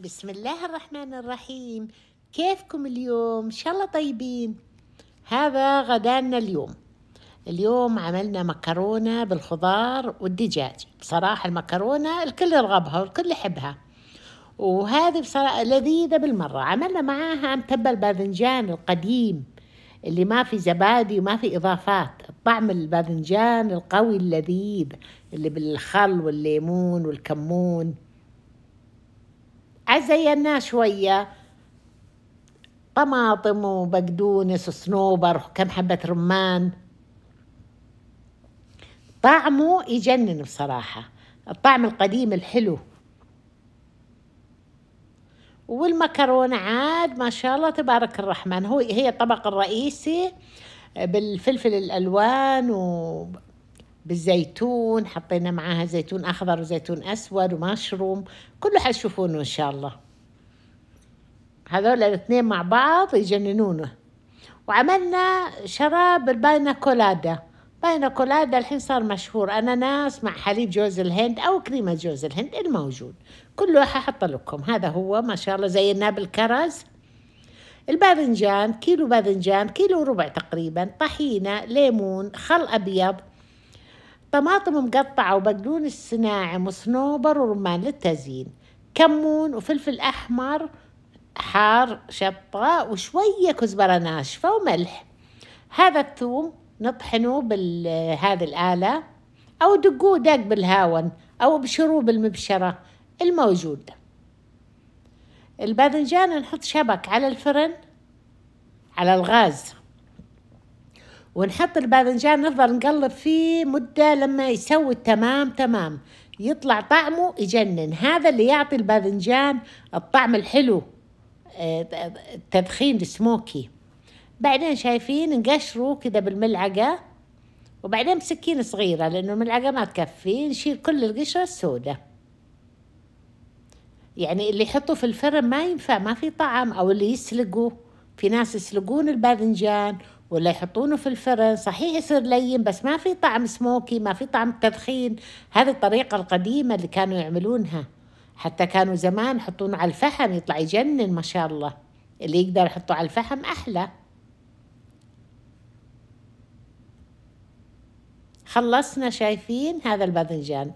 بسم الله الرحمن الرحيم كيفكم اليوم ان شاء الله طيبين هذا غدانا اليوم اليوم عملنا مكرونة بالخضار والدجاج بصراحة المكرونة الكل يرغبها والكل يحبها وهذه بصراحة لذيذة بالمرة عملنا معاها متبل الباذنجان القديم اللي ما في زبادي وما في إضافات طعم الباذنجان القوي اللذيذ اللي بالخل والليمون والكمون عزيناه شوية طماطم وبقدونس وصنوبر وكم حبة رمان طعمه يجنن بصراحة الطعم القديم الحلو والمكرونة عاد ما شاء الله تبارك الرحمن هو هي الطبق الرئيسي بالفلفل الألوان و بالزيتون حطينا معاها زيتون أخضر وزيتون أسود ومشروم كله حتشوفونه إن شاء الله هذول الاثنين مع بعض يجننونه وعملنا شراب الباينا كولادا باينا كولادا الحين صار مشهور أناناس مع حليب جوز الهند أو كريمة جوز الهند الموجود كله ححط لكم هذا هو ما شاء الله زيناه بالكرز الباذنجان كيلو باذنجان كيلو ربع تقريبا طحينة ليمون خل أبيض طماطم مقطعة وبقدونس صناعي وصنوبر ورمان للتزيين كمون وفلفل أحمر حار شطة وشوية كزبرة ناشفة وملح هذا الثوم نطحنه بهذه الآلة أو دقوه دق بالهاون أو بشروب بالمبشرة الموجودة الباذنجان نحط شبك على الفرن على الغاز ونحط الباذنجان نفضل نقلب فيه مدة لما يسوي تمام تمام يطلع طعمه يجنن هذا اللي يعطي الباذنجان الطعم الحلو التدخين آه، السموكي بعدين شايفين نقشره كذا بالملعقة وبعدين بسكينة صغيرة لأنه الملعقة ما تكفي نشيل كل القشرة السوداء يعني اللي يحطه في الفرن ما ينفع ما في طعم أو اللي يسلقه في ناس يسلقون الباذنجان ولا يحطونه في الفرن صحيح يصير لين بس ما في طعم سموكي ما في طعم تدخين هذه الطريقة القديمة اللي كانوا يعملونها حتى كانوا زمان يحطونه على الفحم يطلع يجنن ما شاء الله اللي يقدر يحطه على الفحم أحلى خلصنا شايفين هذا الباذنجان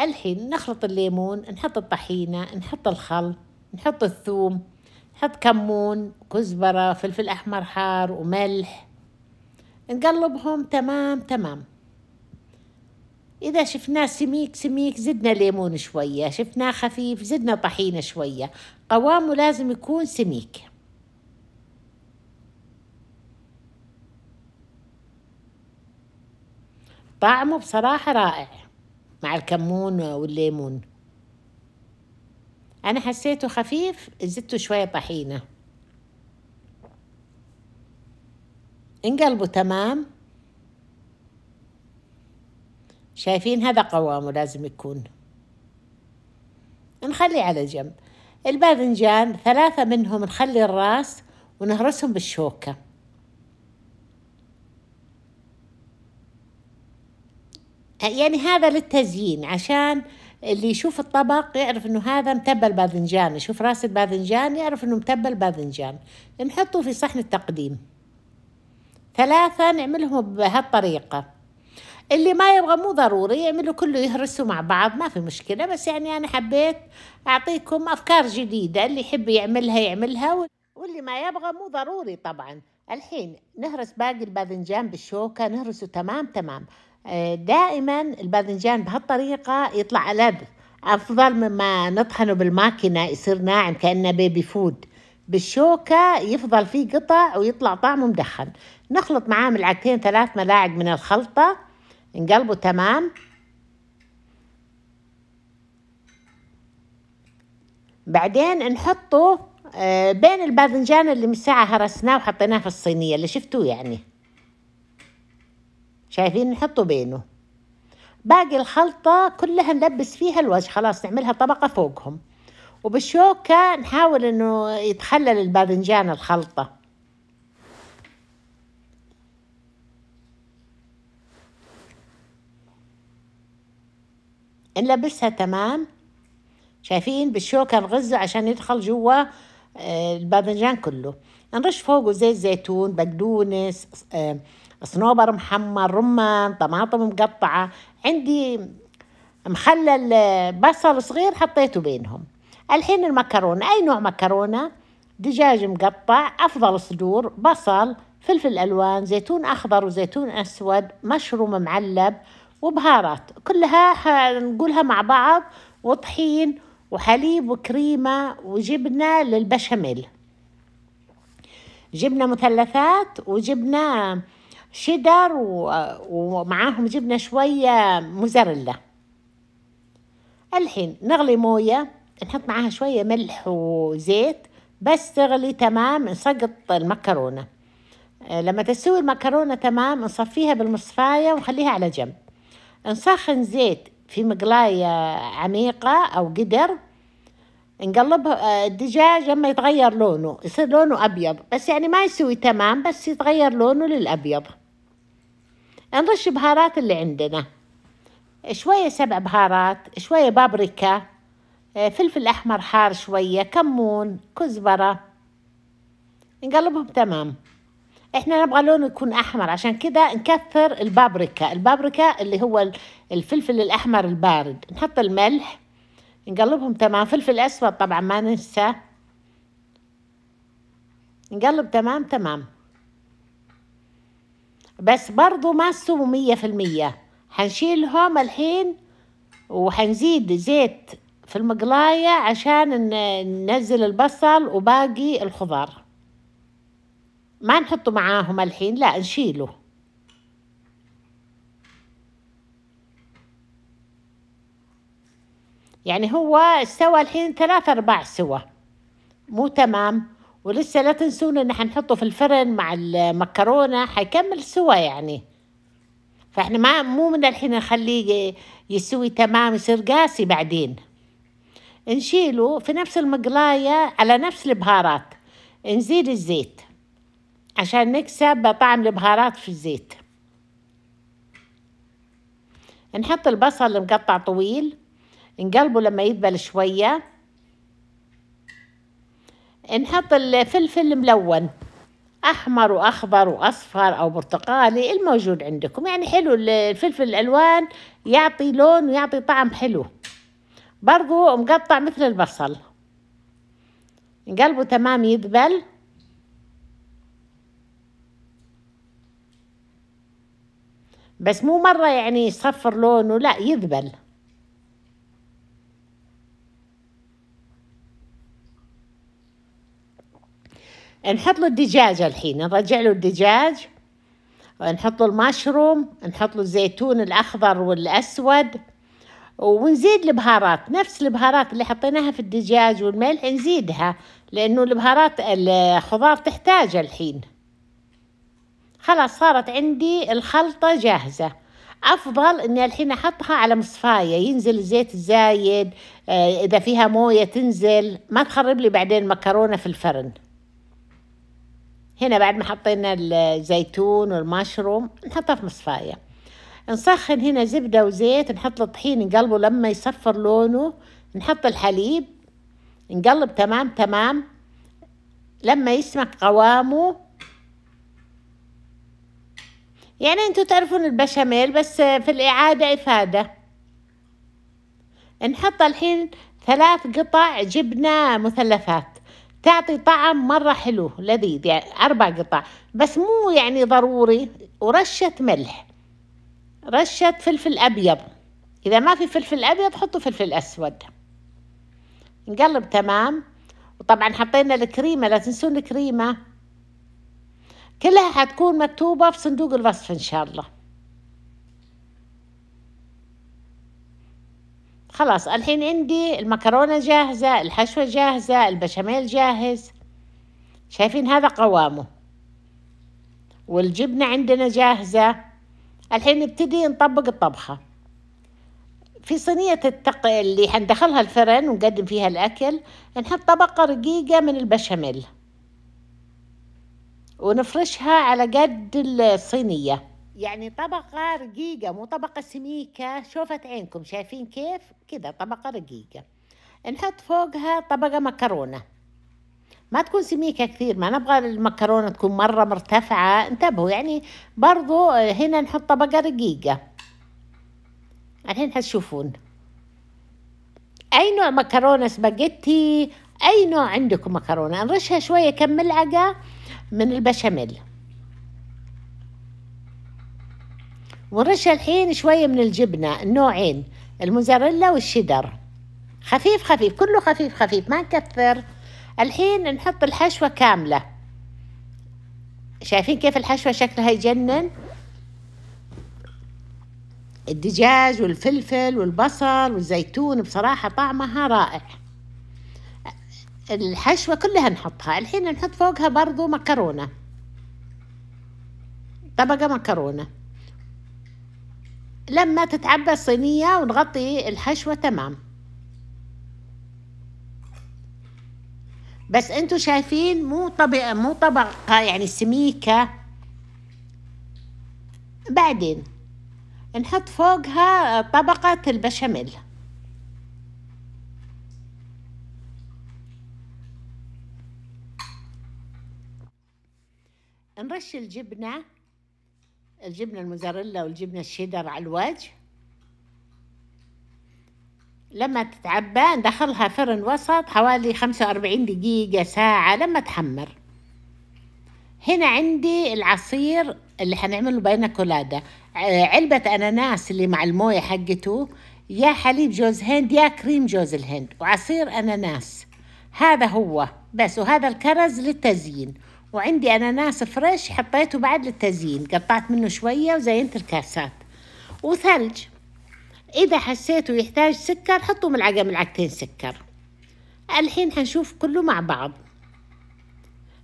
الحين نخلط الليمون نحط الطحينة نحط الخل نحط الثوم حط كمون كزبرة فلفل أحمر حار وملح نقلبهم تمام تمام إذا شفناه سميك سميك زدنا ليمون شوية شفناه خفيف زدنا طحينة شوية قوامه لازم يكون سميك طعمه بصراحة رائع مع الكمون والليمون انا حسيته خفيف زدته شويه طحينه انقلبوا تمام شايفين هذا قوامه لازم يكون نخليه على جنب الباذنجان ثلاثة منهم نخلي الراس ونهرسهم بالشوكة يعني هذا للتزيين عشان اللي يشوف الطبق يعرف انه هذا متبل باذنجان يشوف راس الباذنجان يعرف انه متبل باذنجان نحطه في صحن التقديم ثلاثة نعملهم بهالطريقة اللي ما يبغى مو ضروري يعملوا كله يهرسوا مع بعض ما في مشكلة بس يعني أنا حبيت أعطيكم أفكار جديدة اللي يحب يعملها يعملها واللي ما يبغى مو ضروري طبعا الحين نهرس باقي الباذنجان بالشوكة نهرسه تمام تمام آه، دائما الباذنجان بهالطريقة يطلع ألذ أفضل مما نطحنه بالماكينة يصير ناعم كأنه بيبي فود بالشوكة يفضل فيه قطع ويطلع طعمه مدخن نخلط معاه ملعقتين ثلاث ملاعق من الخلطة نقلبه تمام بعدين نحطه آه، بين الباذنجان اللي من ساعة هرسناه وحطيناه في الصينية اللي شفتوه يعني شايفين نحطه بينه باقي الخلطة كلها نلبس فيها الوجه خلاص نعملها طبقة فوقهم وبالشوكة نحاول انه يتخلل الباذنجان الخلطة نلبسها تمام شايفين بالشوكة نغزه عشان يدخل جوا آه، الباذنجان كله نرش فوقه زيت زيتون بقدونس آه، صنوبر محمر رمان طماطم مقطعة عندي مخلل آه، بصل صغير حطيته بينهم الحين المكرونة أي نوع مكرونة دجاج مقطع أفضل صدور بصل فلفل ألوان زيتون أخضر وزيتون أسود مشروم معلب وبهارات كلها نقولها مع بعض وطحين وحليب وكريمة وجبنة للبشاميل جبنة مثلثات وجبنة شيدر ومعاهم جبنة شوية موزاريلا الحين نغلي موية نحط معاها شوية ملح وزيت بس تغلي تمام نسقط المكرونة آه، لما تستوي المكرونة تمام نصفيها بالمصفاية ونخليها على جنب نسخن زيت في مقلاية عميقة أو قدر نقلب آه، الدجاج لما يتغير لونه يصير لونه أبيض بس يعني ما يسوي تمام بس يتغير لونه للأبيض نرش بهارات اللي عندنا شوية سبع بهارات شوية بابريكا آه، فلفل أحمر حار شوية كمون كزبرة نقلبهم تمام احنا نبغى لونه يكون احمر عشان كده نكثر البابريكا البابريكا اللي هو الفلفل الاحمر البارد نحط الملح نقلبهم تمام فلفل اسود طبعا ما ننسى نقلب تمام تمام بس برضو ما تسووا مية في المية هنشيلهم الحين وحنزيد زيت في المقلاية عشان ننزل البصل وباقي الخضار ما نحطه معاهم الحين لا نشيله يعني هو استوى الحين ثلاثة أرباع سوا مو تمام ولسه لا تنسون إن حنحطه في الفرن مع المكرونة حيكمل سوا يعني فإحنا ما مو من الحين نخليه يستوي تمام يصير قاسي بعدين نشيله في نفس المقلاية على نفس البهارات نزيد الزيت عشان نكسب بطعم البهارات في الزيت نحط البصل المقطع طويل نقلبه لما يذبل شوية نحط الفلفل الملون أحمر وأخضر وأصفر أو برتقالي الموجود عندكم يعني حلو الفلفل الألوان يعطي لون ويعطي طعم حلو برضو مقطع مثل البصل نقلبه تمام يذبل بس مو مرة يعني يصفر لونه لا يذبل نحط له الدجاج الحين نرجع له الدجاج نحط له المشروم نحط له الزيتون الأخضر والأسود ونزيد البهارات نفس البهارات اللي حطيناها في الدجاج والملح نزيدها لأنه البهارات الخضار تحتاج الحين خلاص صارت عندي الخلطة جاهزة افضل اني الحين احطها على مصفايه ينزل الزيت الزايد آه اذا فيها مويه تنزل ما تخرب لي بعدين مكرونه في الفرن هنا بعد ما حطينا الزيتون والمشروم نحطها في مصفايه نسخن هنا زبده وزيت نحط الطحين نقلبه لما يصفر لونه نحط الحليب نقلب تمام تمام لما يسمك قوامه يعني انتوا تعرفون البشاميل بس في الإعادة إفادة نحط الحين ثلاث قطع جبنة مثلثات تعطي طعم مرة حلو لذيذ يعني أربع قطع بس مو يعني ضروري ورشة ملح رشة فلفل أبيض إذا ما في فلفل أبيض حطوا فلفل أسود نقلب تمام وطبعا حطينا الكريمة لا تنسون الكريمة كلها حتكون مكتوبة في صندوق الوصف إن شاء الله خلاص الحين عندي المكرونة جاهزة الحشوة جاهزة البشاميل جاهز شايفين هذا قوامه والجبنة عندنا جاهزة الحين نبتدي نطبق الطبخة في صينية التق اللي حندخلها الفرن ونقدم فيها الأكل نحط طبقة رقيقة من البشاميل ونفرشها على قد الصينية يعني طبقة رقيقة مو طبقة سميكة شوفت عينكم شايفين كيف كذا طبقة رقيقة نحط فوقها طبقة مكرونة ما تكون سميكة كثير ما نبغى المكرونة تكون مرة مرتفعة انتبهوا يعني برضو هنا نحط طبقة رقيقة الحين حتشوفون أي نوع مكرونة سباجيتي أي نوع عندكم مكرونة نرشها شوية كم ملعقة من البشاميل ونرش الحين شوية من الجبنة النوعين الموزاريلا والشيدر خفيف خفيف كله خفيف خفيف ما نكثر الحين نحط الحشوة كاملة شايفين كيف الحشوة شكلها يجنن الدجاج والفلفل والبصل والزيتون بصراحة طعمها رائع الحشوة كلها نحطها الحين نحط فوقها برضو مكرونة طبقة مكرونة لما تتعبى الصينية ونغطي الحشوة تمام بس انتوا شايفين مو طبقة مو طبقة يعني سميكة بعدين نحط فوقها طبقة البشاميل نرش الجبنة الجبنة الموزاريلا والجبنة الشيدر على الوجه لما تتعبى ندخلها فرن وسط حوالي خمسة وأربعين دقيقة ساعة لما تحمر هنا عندي العصير اللي حنعمله بينا كولادا علبة أناناس اللي مع الموية حقته يا حليب جوز هند يا كريم جوز الهند وعصير أناناس هذا هو بس وهذا الكرز للتزيين وعندي أناناس فريش حطيته بعد للتزيين قطعت منه شوية وزينت الكاسات وثلج إذا حسيته يحتاج سكر حطوا ملعقة ملعقتين سكر الحين حنشوف كله مع بعض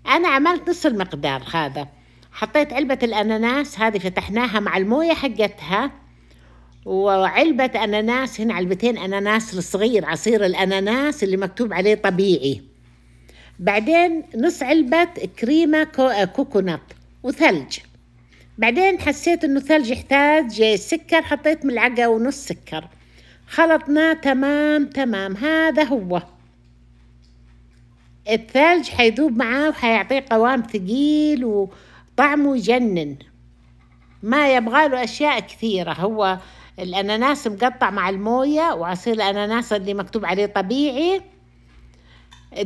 أنا عملت نص المقدار هذا حطيت علبة الأناناس هذه فتحناها مع الموية حقتها وعلبة أناناس هنا علبتين أناناس الصغير عصير الأناناس اللي مكتوب عليه طبيعي بعدين نص علبة كريمة كوكونات وثلج بعدين حسيت انه ثلج يحتاج سكر حطيت ملعقة ونص سكر خلطناه تمام تمام هذا هو الثلج حيذوب معاه وحيعطيه قوام ثقيل وطعمه يجنن ما يبغى له أشياء كثيرة هو الأناناس مقطع مع الموية وعصير الأناناس اللي مكتوب عليه طبيعي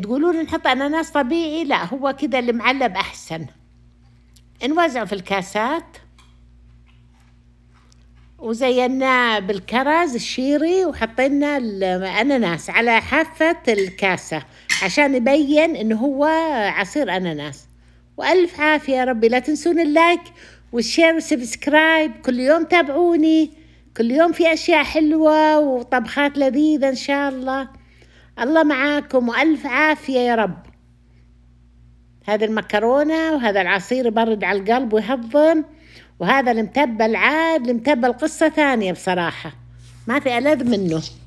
تقولون نحط أناناس طبيعي لا هو كذا اللي معلب أحسن نوزعه في الكاسات وزينا بالكرز الشيري وحطينا الأناناس على حافة الكاسة عشان يبين إنه هو عصير أناناس وألف عافية يا ربي لا تنسون اللايك والشير والسبسكرايب كل يوم تابعوني كل يوم في أشياء حلوة وطبخات لذيذة إن شاء الله الله معاكم وألف عافية يا رب هذه المكرونة وهذا العصير يبرد على القلب ويهضم وهذا المتبل عاد المتبل قصة ثانية بصراحة ما في ألذ منه